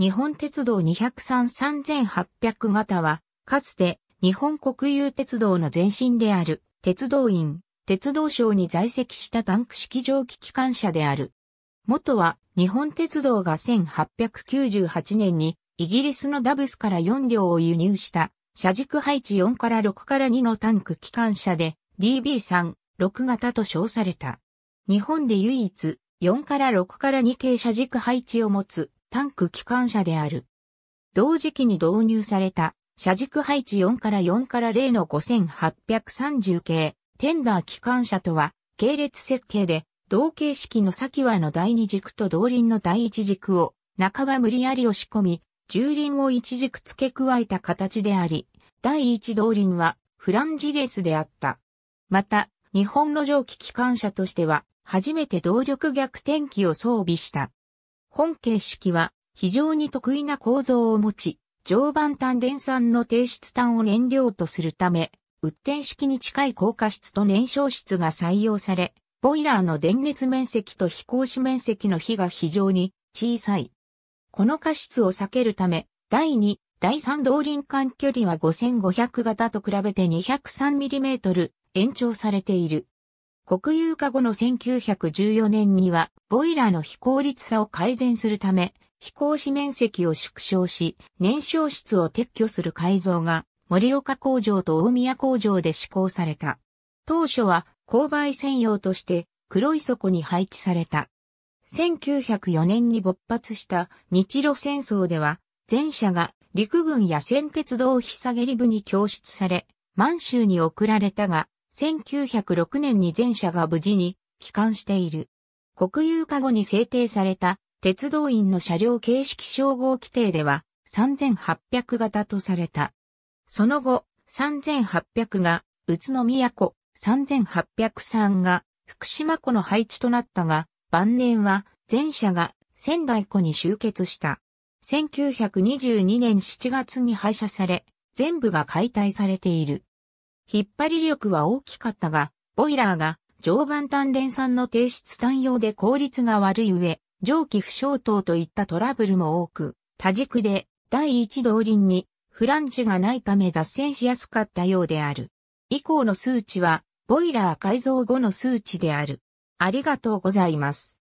日本鉄道203-3800型は、かつて日本国有鉄道の前身である鉄道院、鉄道省に在籍したタンク式蒸気機関車である。元は日本鉄道が1898年にイギリスのダブスから4両を輸入した車軸配置4から6から2のタンク機関車で DB3、6型と称された。日本で唯一4から6から2系車軸配置を持つタンク機関車である。同時期に導入された、車軸配置4から4から0の5830系、テンダー機関車とは、系列設計で、同形式の先はの第二軸と同輪の第一軸を、半ば無理やり押し込み、重輪を一軸付け加えた形であり、第一同輪はフランジレスであった。また、日本路上機機関車としては、初めて動力逆転機を装備した。本形式は非常に得意な構造を持ち、常磐炭電酸の低質炭を燃料とするため、運転式に近い高加質と燃焼質が採用され、ボイラーの電熱面積と非行子面積の比が非常に小さい。この過失を避けるため、第2、第3動輪間距離は5500型と比べて 203mm 延長されている。国有化後の1914年には、ボイラーの非効率さを改善するため、飛行士面積を縮小し、燃焼室を撤去する改造が、森岡工場と大宮工場で施行された。当初は、勾配専用として、黒い底に配置された。1904年に勃発した日露戦争では、前者が陸軍や先鉄道引下げり部に供出され、満州に送られたが、1906年に全社が無事に帰還している。国有化後に制定された鉄道員の車両形式称号規定では3800型とされた。その後、3800が宇都宮湖、3803が福島湖の配置となったが、晩年は全社が仙台湖に集結した。1922年7月に廃車され、全部が解体されている。引っ張り力は大きかったが、ボイラーが常磐単電産の低質単用で効率が悪い上、蒸気不消灯といったトラブルも多く、多軸で第一動輪にフランジがないため脱線しやすかったようである。以降の数値は、ボイラー改造後の数値である。ありがとうございます。